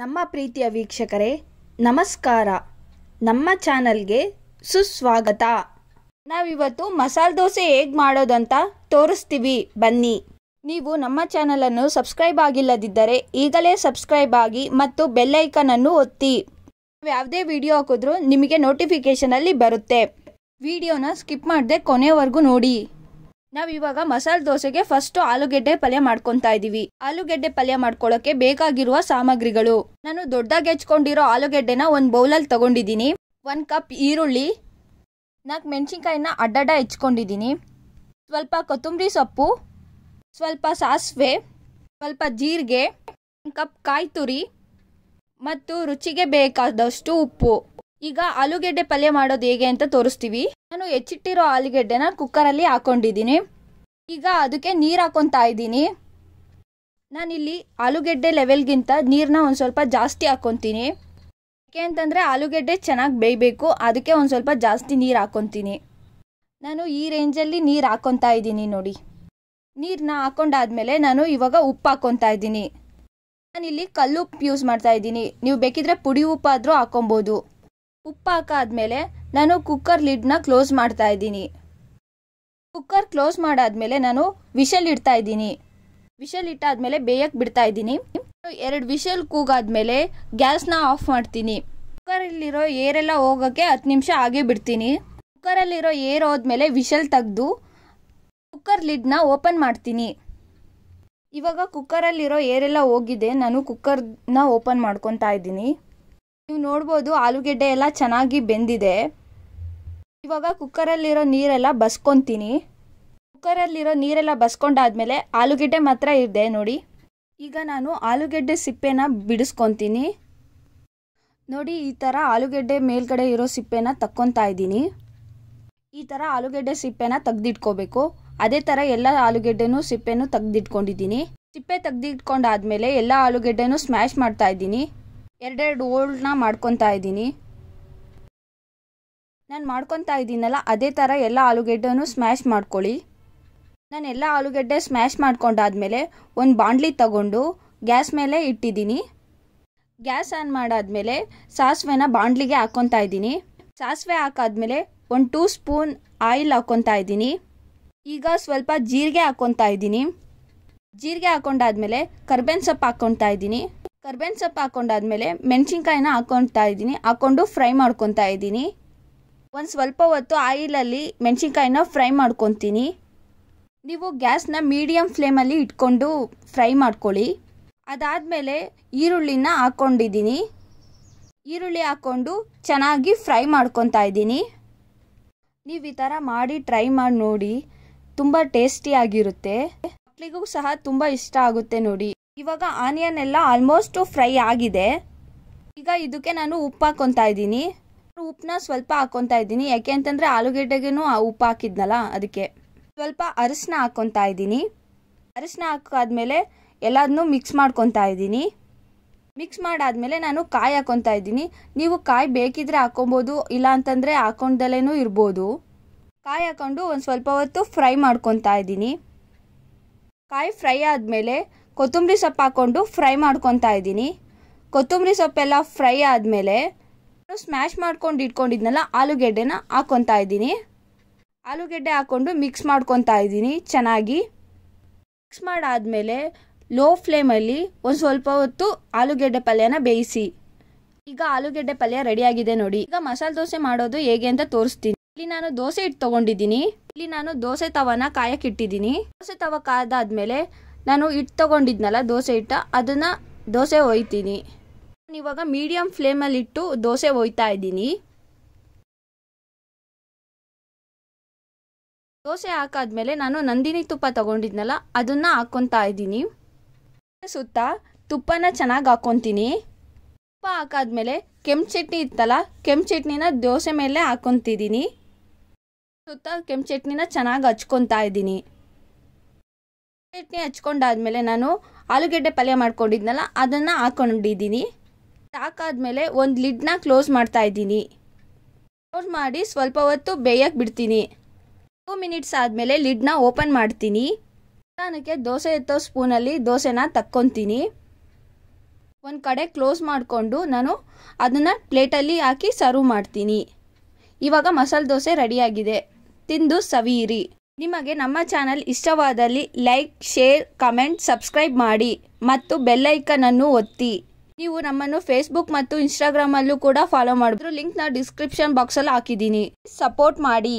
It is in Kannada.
ನಮ್ಮ ಪ್ರೀತಿಯ ವೀಕ್ಷಕರೇ ನಮಸ್ಕಾರ ನಮ್ಮ ಚಾನಲ್ಗೆ ಸುಸ್ವಾಗತ ನಾವಿವತ್ತು ಮಸಾಲೆ ದೋಸೆ ಹೇಗೆ ಮಾಡೋದಂತ ತೋರಿಸ್ತೀವಿ ಬನ್ನಿ ನೀವು ನಮ್ಮ ಚಾನಲನ್ನು ಸಬ್ಸ್ಕ್ರೈಬ್ ಆಗಿಲ್ಲದಿದ್ದರೆ ಈಗಲೇ ಸಬ್ಸ್ಕ್ರೈಬ್ ಆಗಿ ಮತ್ತು ಬೆಲ್ಲೈಕನನ್ನು ಒತ್ತಿ ನಾವು ಯಾವುದೇ ವಿಡಿಯೋ ಹಾಕಿದ್ರು ನಿಮಗೆ ನೋಟಿಫಿಕೇಷನಲ್ಲಿ ಬರುತ್ತೆ ವಿಡಿಯೋನ ಸ್ಕಿಪ್ ಮಾಡದೆ ಕೊನೆವರೆಗೂ ನೋಡಿ ಇವಾಗ ಮಸಾಲೆ ದೋಸೆಗೆ ಫಸ್ಟ್ ಆಲೂಗೆಡ್ಡೆ ಪಲ್ಯ ಮಾಡ್ಕೊಂತ ಇದ್ದೀವಿ ಆಲೂಗೆಡ್ಡೆ ಪಲ್ಯ ಮಾಡ್ಕೊಳ್ಳೋಕೆ ಬೇಕಾಗಿರುವ ಸಾಮಗ್ರಿಗಳು ನಾನು ದೊಡ್ಡಾಗಿ ಹೆಚ್ಕೊಂಡಿರೋ ಆಲೂಗೆಡ್ಡೆನ ಒಂದು ಬೌಲಲ್ಲಿ ತಗೊಂಡಿದ್ದೀನಿ ಒಂದು ಕಪ್ ಈರುಳ್ಳಿ ನಾಲ್ಕು ಮೆಣಸಿನ್ಕಾಯಿನ ಅಡ್ಡಡ್ಡ ಹೆಚ್ಕೊಂಡಿದ್ದೀನಿ ಸ್ವಲ್ಪ ಕೊತ್ತಂಬರಿ ಸೊಪ್ಪು ಸ್ವಲ್ಪ ಸಾಸಿವೆ ಸ್ವಲ್ಪ ಜೀರಿಗೆ ಒಂದು ಕಪ್ ಕಾಯಿ ತುರಿ ಮತ್ತು ರುಚಿಗೆ ಬೇಕಾದಷ್ಟು ಉಪ್ಪು ಈಗ ಆಲೂಗೆಡ್ಡೆ ಪಲ್ಯ ಮಾಡೋದು ಹೇಗೆ ಅಂತ ತೋರಿಸ್ತೀವಿ ನಾನು ಹೆಚ್ಚಿಟ್ಟಿರೋ ಆಲೂಗೆಡ್ಡೆನ ಕುಕ್ಕರಲ್ಲಿ ಹಾಕೊಂಡಿದ್ದೀನಿ ಈಗ ಅದಕ್ಕೆ ನೀರು ಹಾಕೊತಾ ಇದ್ದೀನಿ ನಾನಿಲ್ಲಿ ಆಲೂಗೆಡ್ಡೆ ಲೆವೆಲ್ಗಿಂತ ನೀರನ್ನ ಒಂದು ಸ್ವಲ್ಪ ಜಾಸ್ತಿ ಹಾಕೊತೀನಿ ಯಾಕೆ ಅಂತಂದರೆ ಆಲೂಗೆಡ್ಡೆ ಚೆನ್ನಾಗಿ ಬೇಯಬೇಕು ಅದಕ್ಕೆ ಒಂದು ಸ್ವಲ್ಪ ಜಾಸ್ತಿ ನೀರು ಹಾಕೊತೀನಿ ನಾನು ಈ ರೇಂಜಲ್ಲಿ ನೀರು ಹಾಕೊತಾ ಇದ್ದೀನಿ ನೋಡಿ ನೀರನ್ನ ಹಾಕೊಂಡಾದ್ಮೇಲೆ ನಾನು ಇವಾಗ ಉಪ್ಪು ಹಾಕೊತಾ ಇದ್ದೀನಿ ನಾನಿಲ್ಲಿ ಕಲ್ಲು ಯೂಸ್ ಮಾಡ್ತಾ ಇದ್ದೀನಿ ನೀವು ಬೇಕಿದ್ರೆ ಪುಡಿ ಉಪ್ಪಾದರೂ ಹಾಕೊಬೋದು ಉಪ್ಪು ಹಾಕಾದ್ಮೇಲೆ ನಾನು ಕುಕ್ಕರ್ ಲಿಡ್ನ ಕ್ಲೋಸ್ ಮಾಡ್ತಾ ಇದ್ದೀನಿ ಕುಕ್ಕರ್ ಕ್ಲೋಸ್ ಮಾಡಾದ್ಮೇಲೆ ನಾನು ವಿಷಲ್ ಇಡ್ತಾ ಇದ್ದೀನಿ ವಿಷಲ್ ಇಟ್ಟಾದ್ಮೇಲೆ ಬೇಯಕ್ಕೆ ಬಿಡ್ತಾ ಇದ್ದೀನಿ ಎರಡು ವಿಷಲ್ ಕೂಗಾದ್ಮೇಲೆ ಗ್ಯಾಸ್ನ ಆಫ್ ಮಾಡ್ತೀನಿ ಕುಕ್ಕರಲ್ಲಿರೋ ಏರೆಲ್ಲ ಹೋಗೋಕ್ಕೆ ಹತ್ತು ನಿಮಿಷ ಆಗೇ ಬಿಡ್ತೀನಿ ಕುಕ್ಕರಲ್ಲಿರೋ ಏರ್ ಹೋದ್ಮೇಲೆ ವಿಷಲ್ ತೆಗೆದು ಕುಕ್ಕರ್ ಲಿಡ್ನ ಓಪನ್ ಮಾಡ್ತೀನಿ ಇವಾಗ ಕುಕ್ಕರಲ್ಲಿರೋ ಏರೆಲ್ಲ ಹೋಗಿದೆ ನಾನು ಕುಕ್ಕರ್ನ ಓಪನ್ ಮಾಡ್ಕೊತಾ ಇದ್ದೀನಿ ನೀವು ನೋಡ್ಬೋದು ಆಲೂಗೆಡ್ಡೆ ಎಲ್ಲ ಚೆನ್ನಾಗಿ ಬೆಂದಿದೆ ಇವಾಗ ಕುಕ್ಕರಲ್ಲಿರೋ ನೀರೆಲ್ಲ ಬಸ್ಕೊತೀನಿ ಕುಕ್ಕರಲ್ಲಿರೋ ನೀರೆಲ್ಲ ಬಸ್ಕೊಂಡಾದ್ಮೇಲೆ ಆಲೂಗೆಡ್ಡೆ ಮಾತ್ರ ಇದೆ ನೋಡಿ ಈಗ ನಾನು ಆಲೂಗೆಡ್ಡೆ ಸಿಪ್ಪೆನ ಬಿಡಿಸ್ಕೊತೀನಿ ನೋಡಿ ಈ ಥರ ಆಲೂಗೆಡ್ಡೆ ಮೇಲ್ಗಡೆ ಇರೋ ಸಿಪ್ಪೆನ ತಕ್ಕೊತಾ ಇದ್ದೀನಿ ಈ ಥರ ಆಲೂಗೆಡ್ಡೆ ಸಿಪ್ಪೆನ ತೆಗ್ದಿಟ್ಕೋಬೇಕು ಅದೇ ಥರ ಎಲ್ಲ ಆಲೂಗೆಡ್ಡೆನೂ ಸಿಪ್ಪೆನೂ ತೆಗ್ದಿಟ್ಕೊಂಡಿದ್ದೀನಿ ಸಿಪ್ಪೆ ತೆಗ್ದಿಟ್ಕೊಂಡಾದ್ಮೇಲೆ ಎಲ್ಲ ಆಲೂಗೆಡ್ಡೆನೂ ಸ್ಮ್ಯಾಶ್ ಮಾಡ್ತಾ ಇದ್ದೀನಿ ಎರಡೆರಡು ಓಲ್ಡ್ನ ಮಾಡ್ಕೊತಾ ಇದ್ದೀನಿ ನಾನು ಮಾಡ್ಕೊತಾ ಇದ್ದೀನಲ್ಲ ಅದೇ ಥರ ಎಲ್ಲ ಆಲೂಗಡ್ಡೆನೂ ಸ್ಮ್ಯಾಶ್ ಮಾಡ್ಕೊಳ್ಳಿ ನಾನು ಎಲ್ಲ ಆಲೂಗೆಡ್ಡೆ ಸ್ಮ್ಯಾಶ್ ಮಾಡ್ಕೊಂಡಾದ್ಮೇಲೆ ಒಂದು ಬಾಂಡ್ಲಿ ತಗೊಂಡು ಗ್ಯಾಸ್ ಮೇಲೆ ಇಟ್ಟಿದ್ದೀನಿ ಗ್ಯಾಸ್ ಆನ್ ಮಾಡಾದಮೇಲೆ ಸಾಸಿವೆನ ಬಾಂಡ್ಲಿಗೆ ಹಾಕ್ಕೊತಾ ಇದ್ದೀನಿ ಸಾಸಿವೆ ಹಾಕಾದ್ಮೇಲೆ ಒಂದು ಟೂ ಸ್ಪೂನ್ ಆಯಿಲ್ ಹಾಕ್ಕೊತಾ ಇದ್ದೀನಿ ಈಗ ಸ್ವಲ್ಪ ಜೀರಿಗೆ ಹಾಕ್ಕೊತಾ ಇದ್ದೀನಿ ಜೀರಿಗೆ ಹಾಕೊಂಡಾದ್ಮೇಲೆ ಕರ್ಬೇನ್ ಸೊಪ್ಪು ಹಾಕ್ಕೊತಾ ಇದ್ದೀನಿ ಕರ್ಬೇನ್ ಸೊಪ್ಪು ಹಾಕೊಂಡಾದ್ಮೇಲೆ ಮೆಣಸಿನ್ಕಾಯಿನ ಹಾಕೊತಾ ಇದ್ದೀನಿ ಹಾಕ್ಕೊಂಡು ಫ್ರೈ ಮಾಡ್ಕೊತಾ ಇದ್ದೀನಿ ಒಂದು ಸ್ವಲ್ಪ ಹೊತ್ತು ಆಯಿಲಲ್ಲಿ ಮೆಣಸಿನ್ಕಾಯಿನ ಫ್ರೈ ಮಾಡ್ಕೊತೀನಿ ನೀವು ಗ್ಯಾಸ್ನ ಮೀಡಿಯಮ್ ಫ್ಲೇಮಲ್ಲಿ ಇಟ್ಕೊಂಡು ಫ್ರೈ ಮಾಡ್ಕೊಳ್ಳಿ ಅದಾದಮೇಲೆ ಈರುಳ್ಳಿನ ಹಾಕ್ಕೊಂಡಿದ್ದೀನಿ ಈರುಳ್ಳಿ ಹಾಕ್ಕೊಂಡು ಚೆನ್ನಾಗಿ ಫ್ರೈ ಮಾಡ್ಕೊತಾ ಇದ್ದೀನಿ ನೀವು ಈ ಥರ ಮಾಡಿ ಟ್ರೈ ಮಾಡಿ ನೋಡಿ ತುಂಬ ಟೇಸ್ಟಿಯಾಗಿರುತ್ತೆ ಮಕ್ಕಳಿಗೂ ಸಹ ತುಂಬ ಇಷ್ಟ ಆಗುತ್ತೆ ನೋಡಿ ಇವಾಗ ಆನಿಯನ್ ಎಲ್ಲ ಆಲ್ಮೋಸ್ಟು ಫ್ರೈ ಆಗಿದೆ ಈಗ ಇದಕ್ಕೆ ನಾನು ಉಪ್ಪು ಹಾಕ್ಕೊತಾ ಇದ್ದೀನಿ ಉಪ್ಪನ್ನ ಸ್ವಲ್ಪ ಹಾಕೊತಾ ಇದ್ದೀನಿ ಯಾಕೆ ಅಂತಂದರೆ ಆಲೂಗಡ್ಡೆಗೇನು ಉಪ್ಪು ಹಾಕಿದ್ನಲ್ಲ ಅದಕ್ಕೆ ಸ್ವಲ್ಪ ಅರಿಶಿನ ಹಾಕ್ಕೊತಾ ಇದ್ದೀನಿ ಅರಿಶಿನ ಹಾಕಾದ್ಮೇಲೆ ಎಲ್ಲದನ್ನೂ ಮಿಕ್ಸ್ ಮಾಡ್ಕೊತಾ ಇದ್ದೀನಿ ಮಿಕ್ಸ್ ಮಾಡಾದ್ಮೇಲೆ ನಾನು ಕಾಯಿ ಹಾಕೊತಾ ಇದ್ದೀನಿ ನೀವು ಕಾಯಿ ಬೇಕಿದ್ರೆ ಹಾಕೊಬೋದು ಇಲ್ಲ ಅಂತಂದರೆ ಹಾಕೊಂಡಲೇನು ಇರ್ಬೋದು ಕಾಯಿ ಹಾಕೊಂಡು ಒಂದು ಸ್ವಲ್ಪ ಹೊತ್ತು ಫ್ರೈ ಮಾಡ್ಕೊತಾ ಇದ್ದೀನಿ ಕಾಯಿ ಫ್ರೈ ಆದಮೇಲೆ ಕೊತ್ತಂಬರಿ ಸೊಪ್ಪು ಹಾಕ್ಕೊಂಡು ಫ್ರೈ ಮಾಡ್ಕೊತಾ ಇದ್ದೀನಿ ಕೊತ್ತಂಬರಿ ಸೊಪ್ಪೆಲ್ಲ ಫ್ರೈ ಆದಮೇಲೆ ಸ್ಮ್ಯಾಶ್ ಮಾಡ್ಕೊಂಡು ಇಟ್ಕೊಂಡಿದ್ನಲ್ಲ ಆಲೂಗೆಡ್ಡೆನ ಹಾಕೊತಾ ಇದ್ದೀನಿ ಆಲೂಗೆಡ್ಡೆ ಹಾಕೊಂಡು ಮಿಕ್ಸ್ ಮಾಡ್ಕೊತಾ ಇದ್ದೀನಿ ಚೆನ್ನಾಗಿ ಮಿಕ್ಸ್ ಮಾಡಾದಮೇಲೆ ಲೋ ಫ್ಲೇಮಲ್ಲಿ ಒಂದು ಸ್ವಲ್ಪ ಹೊತ್ತು ಆಲೂಗೆಡ್ಡೆ ಪಲ್ಯನ ಬೇಯಿಸಿ ಈಗ ಆಲೂಗೆಡ್ಡೆ ಪಲ್ಯ ರೆಡಿಯಾಗಿದೆ ನೋಡಿ ಈಗ ಮಸಾಲೆ ದೋಸೆ ಮಾಡೋದು ಹೇಗೆ ಅಂತ ತೋರಿಸ್ತೀನಿ ಇಲ್ಲಿ ನಾನು ದೋಸೆ ಹಿಟ್ಟು ತಗೊಂಡಿದ್ದೀನಿ ಇಲ್ಲಿ ನಾನು ದೋಸೆ ತವನ ಇಟ್ಟಿದ್ದೀನಿ ದೋಸೆ ತವ ಕಾದಾದ್ಮೇಲೆ ನಾನು ಹಿಟ್ಟು ತಗೊಂಡಿದ್ನಲ್ಲ ದೋಸೆ ಹಿಟ್ಟ ಅದನ್ನು ದೋಸೆ ಒಯ್ತೀನಿ ಇವಾಗ ಮೀಡಿಯಂ ಫ್ಲೇಮಲ್ಲಿ ಇಟ್ಟು ದೋಸೆ ಒಯ್ತಾ ಇದ್ದೀನಿ ದೋಸೆ ಹಾಕಾದ್ಮೇಲೆ ನಾನು ನಂದಿನಿ ತುಪ್ಪ ತಗೊಂಡಿದ್ನಲ್ಲ ಅದನ್ನು ಹಾಕ್ಕೊತಾ ಇದ್ದೀನಿ ಸುತ್ತ ತುಪ್ಪನ ಚೆನ್ನಾಗಿ ಹಾಕ್ಕೊತೀನಿ ತುಪ್ಪ ಹಾಕಾದ್ಮೇಲೆ ಕೆಂಪು ಚಟ್ನಿ ಇತ್ತಲ್ಲ ಕೆಂಪು ಚಟ್ನಿನ ದೋಸೆ ಮೇಲೆ ಹಾಕ್ಕೊತಿದ್ದೀನಿ ಸುತ್ತ ಕೆಂಪು ಚಟ್ನಿನ ಚೆನ್ನಾಗಿ ಹಚ್ಕೊತಾ ಇದ್ದೀನಿ ಚಟ್ನಿ ಹಚ್ಕೊಂಡಾದ್ಮೇಲೆ ನಾನು ಆಲೂಗೆಡ್ಡೆ ಪಲ್ಯ ಮಾಡ್ಕೊಂಡಿದ್ನಲ್ಲ ಅದನ್ನು ಹಾಕೊಂಡಿದ್ದೀನಿ ಹಾಕಾದ್ಮೇಲೆ ಒಂದು ಲಿಡ್ನ ಕ್ಲೋಸ್ ಮಾಡ್ತಾ ಇದ್ದೀನಿ ಕ್ಲೋಸ್ ಮಾಡಿ ಸ್ವಲ್ಪ ಹೊತ್ತು ಬೇಯಕ್ಕೆ ಬಿಡ್ತೀನಿ ಟೂ ಮಿನಿಟ್ಸ್ ಆದಮೇಲೆ ಲಿಡ್ನ ಓಪನ್ ಮಾಡ್ತೀನಿ ನಿಧಾನಕ್ಕೆ ದೋಸೆ ಎತ್ತೋ ಸ್ಪೂನಲ್ಲಿ ದೋಸೆನ ತಕ್ಕೊತೀನಿ ಒಂದು ಕಡೆ ಕ್ಲೋಸ್ ಮಾಡಿಕೊಂಡು ನಾನು ಅದನ್ನು ಪ್ಲೇಟಲ್ಲಿ ಹಾಕಿ ಸರ್ವ್ ಮಾಡ್ತೀನಿ ಇವಾಗ ಮಸಾಲೆ ದೋಸೆ ರೆಡಿಯಾಗಿದೆ ತಿಂದು ಸವಿಯಿರಿ ನಿಮಗೆ ನಮ್ಮ ಚಾನಲ್ ಇಷ್ಟವಾದಲ್ಲಿ ಲೈಕ್ ಶೇರ್ ಕಮೆಂಟ್ ಸಬ್ಸ್ಕ್ರೈಬ್ ಮಾಡಿ ಮತ್ತು ಬೆಲ್ಲೈಕನನ್ನು ಒತ್ತಿ ನೀವು ನಮ್ಮನ್ನು ಫೇಸ್ಬುಕ್ ಮತ್ತು ಇನ್ಸ್ಟಾಗ್ರಾಮ್ ಅಲ್ಲೂ ಕೂಡ ಫಾಲೋ ಮಾಡಿದ್ರು ಲಿಂಕ್ ನ ಡಿಸ್ಕ್ರಿಪ್ಷನ್ ಬಾಕ್ಸಲ್ಲಿ ಅಲ್ಲಿ ಹಾಕಿದ್ದೀನಿ ಸಪೋರ್ಟ್ ಮಾಡಿ